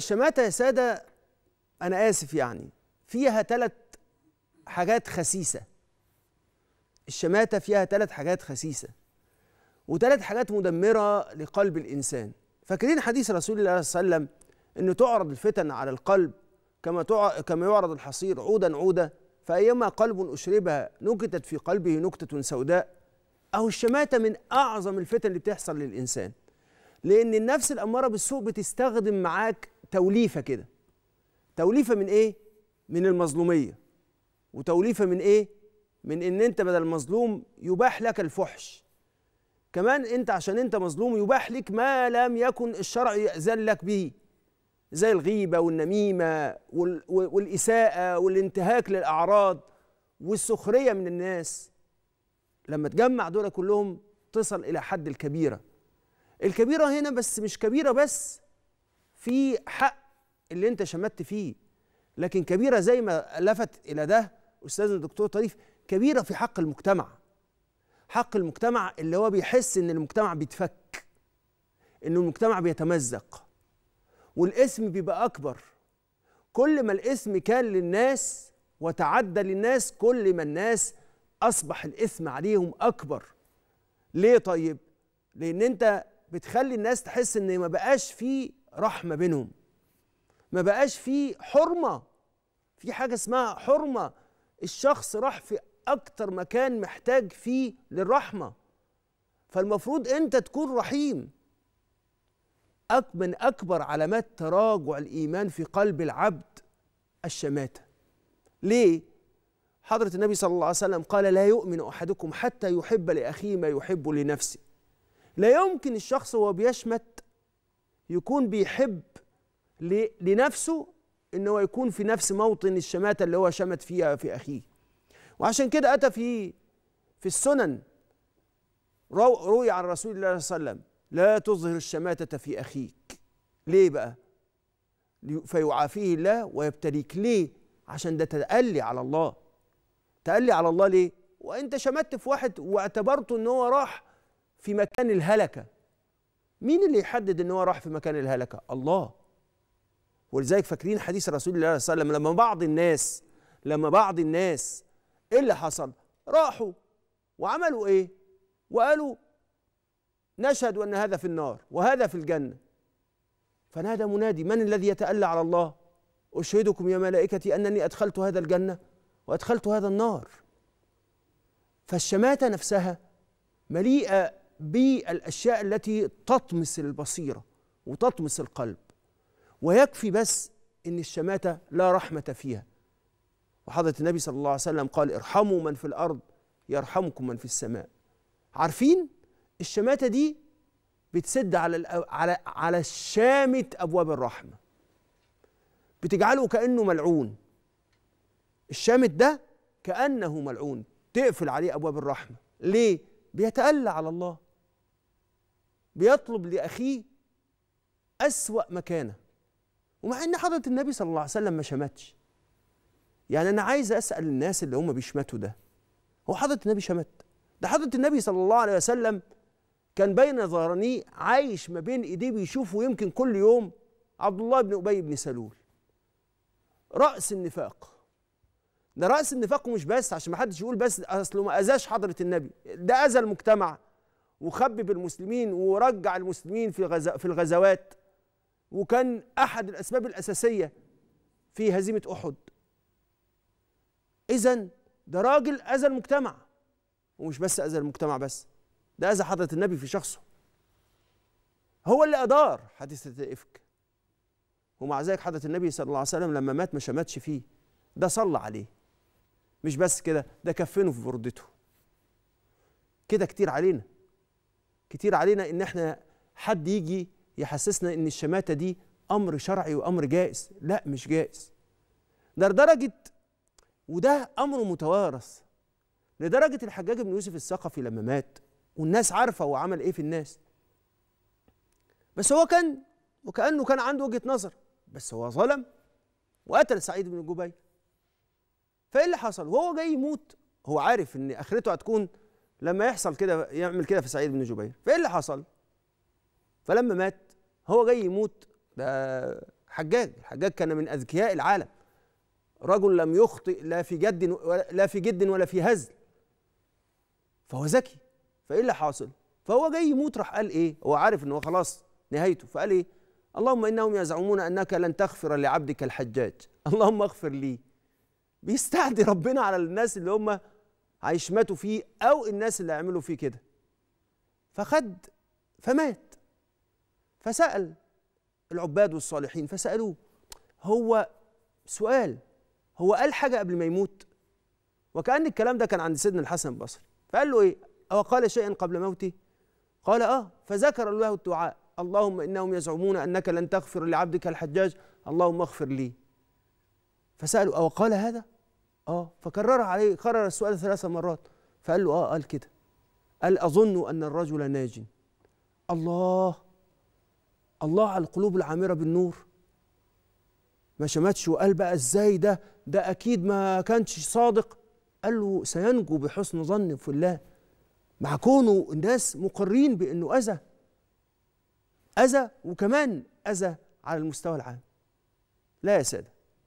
الشماتة يا سادة أنا آسف يعني فيها ثلاث حاجات خسيسة الشماتة فيها ثلاث حاجات خسيسة وثلاث حاجات مدمرة لقلب الإنسان فاكرين حديث رسول الله صلى الله عليه وسلم أنه تعرض الفتن على القلب كما كما يعرض الحصير عودا عودا فأيما قلب أشربها نكتت في قلبه نكتة سوداء أو الشماتة من أعظم الفتن اللي بتحصل للإنسان لأن النفس الأمارة بالسوء بتستخدم معاك توليفه كده توليفه من ايه من المظلوميه وتوليفه من ايه من ان انت بدل مظلوم يباح لك الفحش كمان انت عشان انت مظلوم يباح لك ما لم يكن الشرع يأذن لك به زي الغيبه والنميمه والاساءه والانتهاك للاعراض والسخريه من الناس لما تجمع دول كلهم تصل الى حد الكبيره الكبيره هنا بس مش كبيره بس في حق اللي انت شمتت فيه لكن كبيره زي ما لفت الى ده استاذنا الدكتور طريف كبيره في حق المجتمع حق المجتمع اللي هو بيحس ان المجتمع بيتفك ان المجتمع بيتمزق والاسم بيبقى اكبر كل ما الاسم كان للناس وتعدى للناس كل ما الناس اصبح الاسم عليهم اكبر ليه طيب لان انت بتخلي الناس تحس ان ما بقاش فيه رحمه بينهم ما بقاش في حرمه في حاجه اسمها حرمه الشخص راح في اكتر مكان محتاج فيه للرحمه فالمفروض انت تكون رحيم من اكبر علامات تراجع الايمان في قلب العبد الشماته ليه حضره النبي صلى الله عليه وسلم قال لا يؤمن احدكم حتى يحب لاخيه ما يحب لنفسه لا يمكن الشخص وهو بيشمت يكون بيحب لنفسه ان هو يكون في نفس موطن الشماتة اللي هو شمت فيها في أخيه وعشان كده أتى في في السنن روي عن رسول الله صلى الله عليه وسلم لا تظهر الشماتة في أخيك ليه بقى فيعافيه الله ويبتليك ليه عشان ده تألي على الله تألي على الله ليه وانت شمت في واحد واعتبرته ان هو راح في مكان الهلكه مين اللي يحدد ان هو راح في مكان الهلكه الله ولذلك فاكرين حديث رسول الله صلى الله عليه وسلم لما بعض الناس لما بعض الناس ايه اللي حصل راحوا وعملوا ايه وقالوا نشهد ان هذا في النار وهذا في الجنه فنادى منادي من الذي يتألى على الله أشهدكم يا ملائكتي أنني أدخلت هذا الجنة وأدخلت هذا النار فالشماتة نفسها مليئة بالاشياء التي تطمس البصيره وتطمس القلب ويكفي بس ان الشماته لا رحمه فيها وحضره النبي صلى الله عليه وسلم قال ارحموا من في الارض يرحمكم من في السماء عارفين الشماته دي بتسد على على على شامه ابواب الرحمه بتجعله كانه ملعون الشامت ده كانه ملعون تقفل عليه ابواب الرحمه ليه بيتألى على الله بيطلب لاخيه اسوا مكانه ومع ان حضره النبي صلى الله عليه وسلم ما شمتش يعني انا عايز اسال الناس اللي هم بيشمتوا ده هو حضره النبي شمت ده حضره النبي صلى الله عليه وسلم كان بين ظهرانيه عايش ما بين ايديه بيشوفه يمكن كل يوم عبد الله بن ابي بن سلول راس النفاق ده راس النفاق مش بس عشان ما حدش يقول بس اصله ما اذاش حضره النبي ده اذى المجتمع وخبب المسلمين ورجع المسلمين في غزو في الغزوات وكان احد الاسباب الاساسيه في هزيمه احد اذا ده راجل اذى المجتمع ومش بس اذى المجتمع بس ده اذى حضره النبي في شخصه هو اللي ادار حادثه الافك ومع ذلك حضره النبي صلى الله عليه وسلم لما مات ما شمتش فيه ده صلى عليه مش بس كده ده كفنه في بردته كده كتير علينا كتير علينا ان احنا حد يجي يحسسنا ان الشماته دي امر شرعي وامر جائز لا مش جائز ده لدرجه وده امر متوارث لدرجه الحجاج بن يوسف الثقفي لما مات والناس عارفه هو عمل ايه في الناس بس هو كان وكانه كان عنده وجهه نظر بس هو ظلم وقتل سعيد بن جبير فايه اللي حصل وهو جاي يموت هو عارف ان اخرته هتكون لما يحصل كده يعمل كده في سعيد بن جبير فايه اللي حصل فلما مات هو جاي يموت ده حجاج الحجاج كان من اذكياء العالم رجل لم يخطئ لا في جد لا في جد ولا في هزل فهو ذكي فايه اللي حاصل فهو جاي يموت راح قال ايه هو عارف ان هو خلاص نهايته فقال ايه اللهم انهم يزعمون انك لن تغفر لعبدك الحجاج اللهم اغفر لي بيستعدي ربنا على الناس اللي هم هيشمتوا فيه او الناس اللي هيعملوا فيه كده فخد فمات فسال العباد والصالحين فسالوه هو سؤال هو قال حاجه قبل ما يموت وكان الكلام ده كان عند سيدنا الحسن البصري فقال له ايه او قال شيئا قبل موته قال اه فذكر الله الدعاء اللهم انهم يزعمون انك لن تغفر لعبدك الحجاج اللهم اغفر لي فسالوا او قال هذا اه فكررها عليه كرر السؤال ثلاث مرات فقال له اه قال كده قال اظن ان الرجل ناج الله الله على القلوب العامره بالنور ما شمتش وقال بقى ازاي ده ده اكيد ما كانش صادق قال له سينجو بحسن ظن في الله مع كونه الناس مقرين بانه اذى اذى وكمان اذى على المستوى العام لا يا ساده